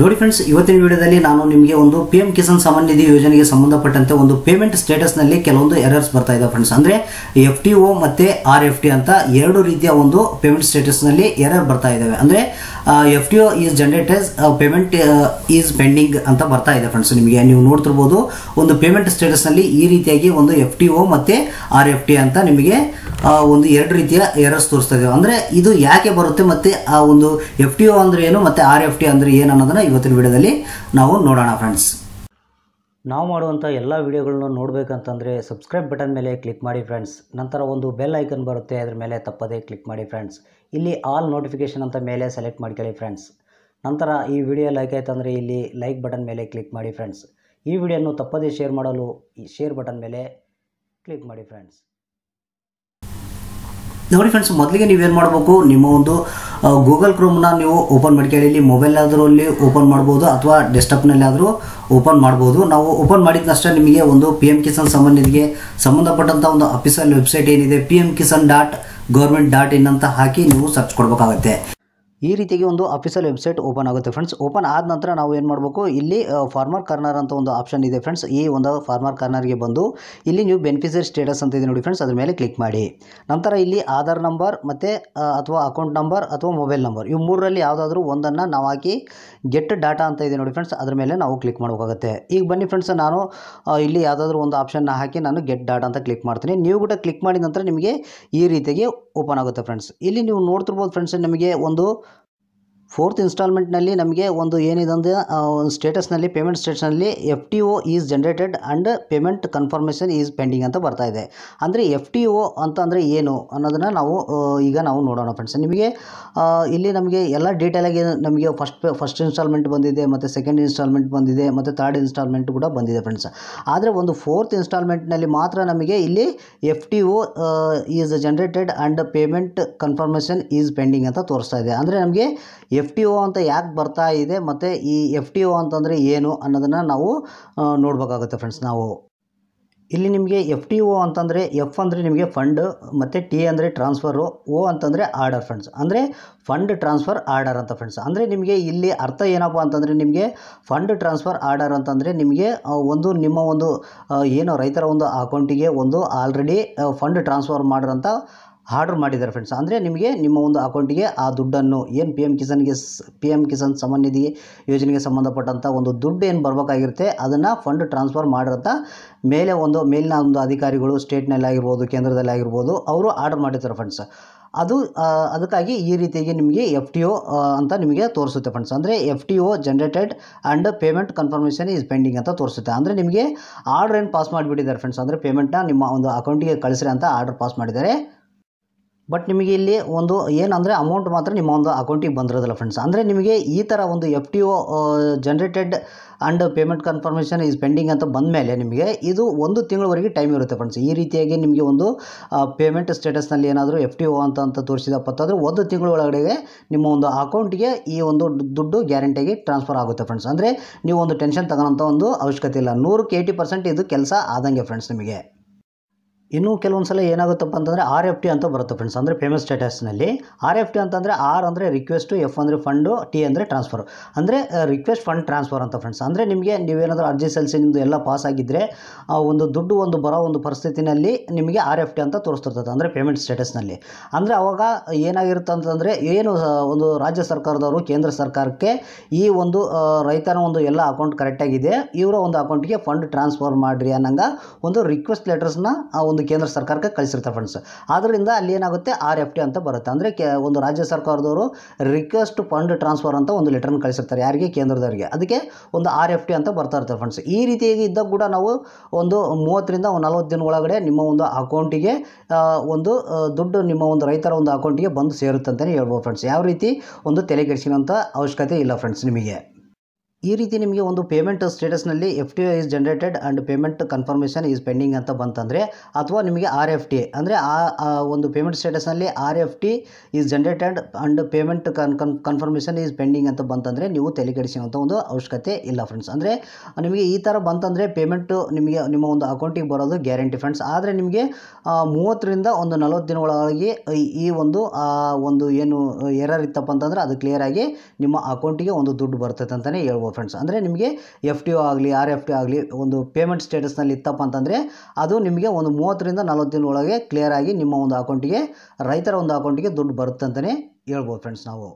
ನೋಡಿ ಫ್ರೆಂಡ್ಸ್ ಇವತ್ತಿನ ವಿಡಿಯೋದಲ್ಲಿ ನಾನು ನಿಮಗೆ ಒಂದು ಪಿ ಎಂ ಕಿಸಾನ್ ಸಮ್ಮಾನ್ ನಿಧಿ ಯೋಜನೆಗೆ ಸಂಬಂಧಪಟ್ಟಂತೆ ಒಂದು ಪೇಮೆಂಟ್ ಸ್ಟೇಟಸ್ನಲ್ಲಿ ಕೆಲವೊಂದು ಎರರ್ಸ್ ಬರ್ತಾ ಇದೆ ಫ್ರೆಂಡ್ಸ್ ಅಂದರೆ ಎಫ್ ಟಿ ಒ ಮತ್ತು ಆರ್ ಎಫ್ ಟಿ ಅಂತ ಎರಡು ರೀತಿಯ ಒಂದು ಪೇಮೆಂಟ್ ಸ್ಟೇಟಸ್ನಲ್ಲಿ ಎರರ್ ಬರ್ತಾ ಇದ್ದಾವೆ ಅಂದರೆ F T O is generates payment is pending ಅಂತ ಬರ್ತಾ ಇದೆ ಫ್ರೆಂಡ್ಸ್ ನಿಮಗೆ ನೀವು ನೋಡ್ತಿರ್ಬೋದು ಒಂದು ಪೇಮೆಂಟ್ ಸ್ಟೇಟಸ್ನಲ್ಲಿ ಈ ರೀತಿಯಾಗಿ ಒಂದು ಎಫ್ ಟಿ ಒ ಮತ್ತು ಆರ್ ಎಫ್ ಟಿ ಅಂತ ನಿಮಗೆ ಒಂದು ಎರಡು ರೀತಿಯ ಎರರ್ಸ್ ತೋರಿಸ್ತಾ ಇದ್ದಾವೆ ಅಂದರೆ ಇದು ಯಾಕೆ ಬರುತ್ತೆ ಮತ್ತು ಆ ಒಂದು ಎಫ್ ಟಿ ಒ ಅಂದರೆ ಏನು ಮತ್ತು ಆರ್ ಎಫ್ ಟಿ ಅಂದರೆ ಏನು ಅನ್ನೋದನ್ನು ಇವತ್ತಿನ ವಿಡಿಯೋದಲ್ಲಿ ನಾವು ನೋಡೋಣ ಫ್ರೆಂಡ್ಸ್ ನಾವು ಮಾಡುವಂಥ ಎಲ್ಲ ವಿಡಿಯೋಗಳನ್ನು ನೋಡಬೇಕಂತಂದರೆ ಸಬ್ಸ್ಕ್ರೈಬ್ ಬಟನ್ ಮೇಲೆ ಕ್ಲಿಕ್ ಮಾಡಿ ಫ್ರೆಂಡ್ಸ್ ನಂತರ ಒಂದು ಬೆಲ್ ಐಕನ್ ಬರುತ್ತೆ ಅದರ ಮೇಲೆ ತಪ್ಪದೇ ಕ್ಲಿಕ್ ಮಾಡಿ ಫ್ರೆಂಡ್ಸ್ ಇಲ್ಲಿ ಆಲ್ ನೋಟಿಫಿಕೇಷನ್ ಅಂತ ಮೇಲೆ ಸೆಲೆಕ್ಟ್ ಮಾಡ್ಕೊಳ್ಳಿ ಫ್ರೆಂಡ್ಸ್ ನಂತರ ಈ ವಿಡಿಯೋ ಲೈಕ್ ಅಂದರೆ ಇಲ್ಲಿ ಲೈಕ್ ಬಟನ್ ಮೇಲೆ ಕ್ಲಿಕ್ ಮಾಡಿ ಫ್ರೆಂಡ್ಸ್ ಈ ವಿಡಿಯೋನು ತಪ್ಪದೇ ಶೇರ್ ಮಾಡಲು ಈ ಶೇರ್ ಬಟನ್ ಮೇಲೆ ಕ್ಲಿಕ್ ಮಾಡಿ ಫ್ರೆಂಡ್ಸ್ ನೋಡಿ ಫ್ರೆಂಡ್ಸ್ ಮೊದಲಿಗೆ ನೀವೇನು ಮಾಡಬೇಕು ನಿಮ್ಮ ಒಂದು ಗೂಗಲ್ ಕ್ರೋಮ್ನ ನೀವು ಓಪನ್ ಮಾಡ್ಕೊಳ್ಳಿ ಇಲ್ಲಿ ಮೊಬೈಲ್ ಅಲ್ಲಿ ಓಪನ್ ಮಾಡ್ಬೋದು ಅಥವಾ ನಲ್ಲಿ ಆದರೂ ಓಪನ್ ಮಾಡ್ಬೋದು ನಾವು ಓಪನ್ ನಷ್ಟ ನಿಮಗೆ ಒಂದು ಪಿ ಎಂ ಕಿಸಾನ್ ಸಂಬಂಧಿಗೆ ಸಂಬಂಧಪಟ್ಟಂಥ ಒಂದು ಅಫಿಷಿಯಲ್ ವೆಬ್ಸೈಟ್ ಏನಿದೆ P M Kisan dot government dot in ಅಂತ ಹಾಕಿ ನೀವು ಸರ್ಚ್ ಕೊಡಬೇಕಾಗತ್ತೆ ಈ ರೀತಿಯಾಗಿ ಒಂದು ಅಫಿಷಿಯಲ್ ವೆಬ್ಸೈಟ್ ಓಪನ್ ಆಗುತ್ತೆ ಫ್ರೆಂಡ್ಸ್ ಓಪನ್ ಆದ ನಂತರ ನಾವು ಏನು ಮಾಡಬೇಕು ಇಲ್ಲಿ ಫಾರ್ಮರ್ ಕಾರ್ನರ್ ಅಂತ ಒಂದು ಆಪ್ಷನ್ ಇದೆ ಫ್ರೆಂಡ್ಸ್ ಈ ಒಂದು ಫಾರ್ಮರ್ ಕಾರ್ನರ್ಗೆ ಬಂದು ಇಲ್ಲಿ ನೀವು ಬೆನಿಫಿಷರಿ ಸ್ಟೇಟಸ್ ಅಂತ ಇದೆ ನೋಡಿ ಫ್ರೆಂಡ್ಸ್ ಅದ್ರ ಮೇಲೆ ಕ್ಲಿಕ್ ಮಾಡಿ ನಂತರ ಇಲ್ಲಿ ಆಧಾರ್ ನಂಬರ್ ಮತ್ತು ಅಥವಾ ಅಕೌಂಟ್ ನಂಬರ್ ಅಥವಾ ಮೊಬೈಲ್ ನಂಬರ್ ಇವು ಮೂರರಲ್ಲಿ ಯಾವುದಾದ್ರೂ ಒಂದನ್ನು ನಾವು ಹಾಕಿ ಗೆಟ್ ಡಾಟಾ ಅಂತ ಇದೆ ನೋಡಿ ಫ್ರೆಂಡ್ಸ್ ಅದ್ರ ಮೇಲೆ ನಾವು ಕ್ಲಿಕ್ ಮಾಡಬೇಕಾಗುತ್ತೆ ಈಗ ಬನ್ನಿ ಫ್ರೆಂಡ್ಸ್ ನಾನು ಇಲ್ಲಿ ಯಾವುದಾದ್ರೂ ಒಂದು ಆಪ್ಷನ್ನ ಹಾಕಿ ನಾನು ಗೆಟ್ ಡಾಟಾ ಅಂತ ಕ್ಲಿಕ್ ಮಾಡ್ತೀನಿ ನೀವು ಕೂಡ ಕ್ಲಿಕ್ ಮಾಡಿದ ನಂತರ ನಿಮಗೆ ಈ ರೀತಿಯಾಗಿ ಓಪನ್ ಆಗುತ್ತೆ ಫ್ರೆಂಡ್ಸ್ ಇಲ್ಲಿ ನೀವು ನೋಡ್ತಿರ್ಬೋದು ಫ್ರೆಂಡ್ಸ್ ನಿಮಗೆ ಒಂದು ಫೋರ್ತ್ ಇನ್ಸ್ಟಾಲ್ಮೆಂಟ್ನಲ್ಲಿ ನಮಗೆ ಒಂದು ಏನಿದೆ ಅಂದರೆ ಒಂದು ಸ್ಟೇಟಸ್ನಲ್ಲಿ ಪೇಮೆಂಟ್ ಸ್ಟೇಟಸ್ನಲ್ಲಿ F T O is generated and payment confirmation is pending ಅಂತ ಬರ್ತಾ ಇದೆ ಅಂದರೆ ಎಫ್ ಟಿ ಒ ಅಂತ ಅಂದರೆ ಏನು ಅನ್ನೋದನ್ನು ನಾವು ಈಗ ನಾವು ನೋಡೋಣ ಫ್ರೆಂಡ್ಸ್ ನಿಮಗೆ ಇಲ್ಲಿ ನಮಗೆ ಎಲ್ಲ ಡೀಟೇಲಾಗಿ ನಮಗೆ ಫಸ್ಟ್ ಫಸ್ಟ್ ಇನ್ಸ್ಟಾಲ್ಮೆಂಟ್ ಬಂದಿದೆ ಮತ್ತು ಸೆಕೆಂಡ್ ಇನ್ಸ್ಟಾಲ್ಮೆಂಟ್ ಬಂದಿದೆ ಮತ್ತು ಥರ್ಡ್ ಇನ್ಸ್ಟಾಲ್ಮೆಂಟ್ ಕೂಡ ಬಂದಿದೆ ಫ್ರೆಂಡ್ಸ್ ಆದರೆ ಒಂದು ಫೋರ್ತ್ ಇನ್ಸ್ಟಾಲ್ಮೆಂಟ್ನಲ್ಲಿ ಮಾತ್ರ ನಮಗೆ ಇಲ್ಲಿ F T O is generated and payment confirmation is pending ಅಂತ ತೋರಿಸ್ತಾ ಇದೆ ಅಂದರೆ ನಮಗೆ ಎಫ್ ಟಿ ಒ ಅಂತ ಯಾಕೆ ಬರ್ತಾ ಇದೆ ಮತ್ತು ಈ ಎಫ್ ಟಿ ಒ ಅಂತಂದರೆ ಏನು ಅನ್ನೋದನ್ನು ನಾವು ನೋಡಬೇಕಾಗುತ್ತೆ ಫ್ರೆಂಡ್ಸ್ ನಾವು ಇಲ್ಲಿ ನಿಮಗೆ ಎಫ್ ಟಿ ಒ ಅಂತಂದರೆ ಎಫ್ ಅಂದರೆ ನಿಮಗೆ ಫಂಡ್ ಮತ್ತು ಟಿ ಅಂದರೆ ಟ್ರಾನ್ಸ್ಫರು ಓ ಅಂತಂದರೆ ಆರ್ಡರ್ ಫ್ರೆಂಡ್ಸ್ ಅಂದರೆ ಫಂಡ್ ಟ್ರಾನ್ಸ್ಫರ್ ಆರ್ಡರ್ ಅಂತ ಫ್ರೆಂಡ್ಸ್ ಅಂದರೆ ನಿಮಗೆ ಇಲ್ಲಿ ಅರ್ಥ ಏನಪ್ಪ ಅಂತಂದರೆ ನಿಮಗೆ ಫಂಡ್ ಟ್ರಾನ್ಸ್ಫರ್ ಆರ್ಡರ್ ಅಂತಂದರೆ ನಿಮಗೆ ಒಂದು ನಿಮ್ಮ ಒಂದು ಏನು ರೈತರ ಒಂದು ಅಕೌಂಟಿಗೆ ಒಂದು ಆಲ್ರೆಡಿ ಫಂಡ್ ಟ್ರಾನ್ಸ್ಫರ್ ಮಾಡಿರೋಂಥ ಆರ್ಡ್ರ್ ಮಾಡಿದ್ದಾರೆ ಫ್ರೆಂಡ್ಸ್ ಅಂದರೆ ನಿಮಗೆ ನಿಮ್ಮ ಒಂದು ಅಕೌಂಟಿಗೆ ಆ ದುಡ್ಡನ್ನು ಏನು ಪಿ ಎಮ್ ಕಿಸಾನ್ಗೆ ಪಿ ಎಮ್ ಕಿಸಾನ್ ನಿಧಿ ಯೋಜನೆಗೆ ಸಂಬಂಧಪಟ್ಟಂಥ ಒಂದು ದುಡ್ಡು ಏನು ಬರಬೇಕಾಗಿರುತ್ತೆ ಅದನ್ನು ಫಂಡ್ ಟ್ರಾನ್ಸ್ಫರ್ ಮಾಡಿರೋಂಥ ಮೇಲೆ ಒಂದು ಮೇಲಿನ ಒಂದು ಅಧಿಕಾರಿಗಳು ಸ್ಟೇಟ್ನಲ್ಲಿ ಆಗಿರ್ಬೋದು ಕೇಂದ್ರದಲ್ಲಿ ಆಗಿರ್ಬೋದು ಅವರು ಆರ್ಡರ್ ಮಾಡಿರ್ತಾರೆ ಫ್ರೆಂಡ್ಸ್ ಅದು ಅದಕ್ಕಾಗಿ ಈ ರೀತಿಯಾಗಿ ನಿಮಗೆ ಎಫ್ ಟಿ ಒ ಅಂತ ನಿಮಗೆ ತೋರಿಸುತ್ತೆ ಫ್ರೆಂಡ್ಸ್ ಅಂದರೆ F T O generated and payment confirmation is pending ಅಂತ ತೋರಿಸುತ್ತೆ ಅಂದರೆ ನಿಮಗೆ ಆರ್ಡ್ರ್ ಏನು ಪಾಸ್ ಮಾಡಿಬಿಟ್ಟಿದ್ದಾರೆ ಫ್ರೆಂಡ್ಸ್ ಅಂದರೆ ಪೇಮೆಂಟ್ನ ನಿಮ್ಮ ಒಂದು ಅಕೌಂಟಿಗೆ ಕಳಿಸ್ರಿ ಅಂತ ಆರ್ಡ್ರ್ ಪಾಸ್ ಮಾಡಿದ್ದಾರೆ ಬಟ್ ನಿಮಗೆ ಇಲ್ಲಿ ಒಂದು ಏನಂದರೆ ಅಮೌಂಟ್ ಮಾತ್ರ ನಿಮ್ಮ ಒಂದು ಅಕೌಂಟಿಗೆ ಬಂದಿರೋದಿಲ್ಲ ಫ್ರೆಂಡ್ಸ್ ಅಂದರೆ ನಿಮಗೆ ಈ ಥರ ಒಂದು F T O generated and payment confirmation is pending ಅಂತ ಬಂದ ಮೇಲೆ ನಿಮಗೆ ಇದು ಒಂದು ತಿಂಗಳವರೆಗೆ ಟೈಮ್ ಇರುತ್ತೆ ಫ್ರೆಂಡ್ಸ್ ಈ ರೀತಿಯಾಗಿ ನಿಮಗೆ ಒಂದು ಪೇಮೆಂಟ್ ಸ್ಟೇಟಸ್ನಲ್ಲಿ ಏನಾದರೂ ಎಫ್ ಟಿ ಒ ಅಂತ ಅಂತ ತೋರಿಸಿದ ಪತ್ತಾದರೂ ಒಂದು ತಿಂಗಳ ಒಳಗಡೆ ನಿಮ್ಮ ಒಂದು ಅಕೌಂಟಿಗೆ ಈ ಒಂದು ದುಡ್ಡು ಗ್ಯಾರಂಟಿಯಾಗಿ ಟ್ರಾನ್ಸ್ಫರ್ ಆಗುತ್ತೆ ಫ್ರೆಂಡ್ಸ್ ಅಂದರೆ ನೀವು ಒಂದು ಟೆನ್ಷನ್ ತಗೊಳ್ಳೋಂಥ ಒಂದು ಅವಶ್ಯಕತೆ ಇಲ್ಲ ನೂರಕ್ಕೆ ಏಯ್ಟಿ ಪರ್ಸೆಂಟ್ ಇದು ಕೆಲಸ ಆದಂಗೆ ಫ್ರೆಂಡ್ಸ್ ನಿಮಗೆ ಇನ್ನೂ ಕೆಲವೊಂದು ಸಲ ಏನಾಗುತ್ತಪ್ಪ ಅಂತಂದರೆ ಆರ್ ಎಫ್ ಟಿ ಅಂತ ಬರುತ್ತೆ ಫ್ರೆಂಡ್ಸ್ ಅಂದರೆ ಪೇಮೆಂಟ್ ಸ್ಟೇಟಸ್ನಲ್ಲಿ ಆರ್ ಎಫ್ ಟಿ ಅಂತಂದರೆ ಆರ್ ಅಂದರೆ ರಿಕ್ವೆಸ್ಟು ಎಫ್ ಅಂದರೆ ಫಂಡು ಟಿ ಅಂದರೆ ಟ್ರಾನ್ಸ್ಫರ್ ಅಂದರೆ ರಿಕ್ವೆಸ್ಟ್ ಫಂಡ್ ಟ್ರಾನ್ಸ್ಫರ್ ಅಂತ ಫ್ರೆಂಡ್ಸ್ ಅಂದರೆ ನಿಮಗೆ ನೀವೇನಾದರೂ ಅರ್ಜಿ ಸಲ್ಲಿಸಿ ನಿಮ್ಮದು ಎಲ್ಲ ಪಾಸ್ ಆಗಿದ್ದರೆ ಒಂದು ದುಡ್ಡು ಒಂದು ಬರೋ ಒಂದು ಪರಿಸ್ಥಿತಿನಲ್ಲಿ ನಿಮಗೆ ಆರ್ ಎಫ್ ಟಿ ಅಂತ ತೋರಿಸ್ತಿರ್ತದೆ ಅಂದರೆ ಪೇಮೆಂಟ್ ಸ್ಟೇಟಸ್ನಲ್ಲಿ ಅಂದರೆ ಅವಾಗ ಏನಾಗಿರುತ್ತೆ ಅಂತಂದರೆ ಏನು ಒಂದು ರಾಜ್ಯ ಸರ್ಕಾರದವರು ಕೇಂದ್ರ ಸರ್ಕಾರಕ್ಕೆ ಈ ಒಂದು ರೈತನ ಒಂದು ಎಲ್ಲ ಅಕೌಂಟ್ ಕರೆಕ್ಟಾಗಿದೆ ಇವರ ಒಂದು ಅಕೌಂಟಿಗೆ ಫಂಡ್ ಟ್ರಾನ್ಸ್ಫರ್ ಮಾಡಿರಿ ಅನ್ನಂಗೆ ಒಂದು ರಿಕ್ವೆಸ್ಟ್ ಲೆಟರ್ಸ್ನ ಒಂದು ಕೇಂದ್ರ ಸರ್ಕಾರಕ್ಕೆ ಕಳಿಸಿರ್ತಾರೆ ಫ್ರೆಂಡ್ಸ್ ಆದ್ದರಿಂದ ಅಲ್ಲಿ ಏನಾಗುತ್ತೆ ಆರ್ ಎಫ್ ಟಿ ಅಂತ ಬರುತ್ತೆ ಅಂದರೆ ಕೆ ಒಂದು ರಾಜ್ಯ ಸರ್ಕಾರದವರು ರಿಕ್ವೆಸ್ಟ್ ಫಂಡ್ ಟ್ರಾನ್ಸ್ಫರ್ ಅಂತ ಒಂದು ಲೆಟರ್ನ ಕಳಿಸಿರ್ತಾರೆ ಯಾರಿಗೆ ಕೇಂದ್ರದವರಿಗೆ ಅದಕ್ಕೆ ಒಂದು ಆರ್ ಎಫ್ ಟಿ ಅಂತ ಬರ್ತಾ ಇರ್ತಾರೆ ಫ್ರೆಂಡ್ಸ್ ಈ ರೀತಿಯಾಗಿ ಇದ್ದಾಗ ಕೂಡ ನಾವು ಒಂದು ಮೂವತ್ತರಿಂದ ಒಂದು ನಲ್ವತ್ತು ದಿನಗಳೊಳಗಡೆ ಒಳಗಡೆ ನಿಮ್ಮ ಒಂದು ಅಕೌಂಟಿಗೆ ಒಂದು ದುಡ್ಡು ನಿಮ್ಮ ಒಂದು ರೈತರ ಒಂದು ಅಕೌಂಟಿಗೆ ಬಂದು ಸೇರುತ್ತೆ ಅಂತಲೇ ಹೇಳ್ಬೋದು ಫ್ರೆಂಡ್ಸ್ ಯಾವ ರೀತಿ ಒಂದು ತಲೆ ಕೆಡಿಸಿನಂಥ ಅವಶ್ಯಕತೆ ಇಲ್ಲ ಫ್ರೆಂಡ್ಸ್ ನಿಮಗೆ ಈ ರೀತಿ ನಿಮಗೆ ಒಂದು ಪೇಮೆಂಟ್ ಸ್ಟೇಟಸ್ನಲ್ಲಿ F T is generated and payment confirmation is pending ಅಂತ ಬಂತಂದರೆ ಅಥವಾ ನಿಮಗೆ ಆರ್ ಎಫ್ ಟಿ ಅಂದರೆ ಆ ಒಂದು ಪೇಮೆಂಟ್ ಸ್ಟೇಟಸ್ನಲ್ಲಿ R F T is generated and payment con con confirmation is pending ಅಂತ ಬಂತಂದರೆ ನೀವು ತಲೆಕೆಡಿಸುವಂಥ ಒಂದು ಅವಶ್ಯಕತೆ ಇಲ್ಲ ಫ್ರೆಂಡ್ಸ್ ಅಂದರೆ ನಿಮಗೆ ಈ ಥರ ಬಂತಂದರೆ ಪೇಮೆಂಟು ನಿಮಗೆ ನಿಮ್ಮ ಒಂದು ಅಕೌಂಟಿಗೆ ಬರೋದು ಗ್ಯಾರಂಟಿ ಫ್ರೆಂಡ್ಸ್ ಆದರೆ ನಿಮಗೆ ಮೂವತ್ತರಿಂದ ಒಂದು ನಲವತ್ತು ದಿನಗಳೊಳಗೆ ಈ ಒಂದು ಒಂದು ಏನು ಎರರ್ ಇತ್ತಪ್ಪ ಅಂತಂದರೆ ಅದು ಕ್ಲಿಯರಾಗಿ ನಿಮ್ಮ ಅಕೌಂಟಿಗೆ ಒಂದು ದುಡ್ಡು ಬರ್ತೈತೆ ಅಂತಲೇ ಹೇಳ್ಬೋದು ಫ್ರೆಂಡ್ಸ್ ಅಂದರೆ ನಿಮಗೆ ಎಫ್ ಟಿ ಒ ಆಗಲಿ ಆರ್ ಎಫ್ ಟಿ ಆಗಲಿ ಒಂದು ಪೇಮೆಂಟ್ ಸ್ಟೇಟಸ್ನಲ್ಲಿ ಇತ್ತಪ್ಪ ಅಂತಂದರೆ ಅದು ನಿಮಗೆ ಒಂದು ಮೂವತ್ತರಿಂದ ನಲವತ್ತು ದಿನ ಒಳಗೆ ಕ್ಲಿಯರ್ ಆಗಿ ನಿಮ್ಮ ಒಂದು ಅಕೌಂಟಿಗೆ ರೈತರ ಒಂದು ಅಕೌಂಟಿಗೆ ದುಡ್ಡು ಬರುತ್ತೆ ಅಂತಲೇ ಹೇಳ್ಬೋದು ಫ್ರೆಂಡ್ಸ್ ನಾವು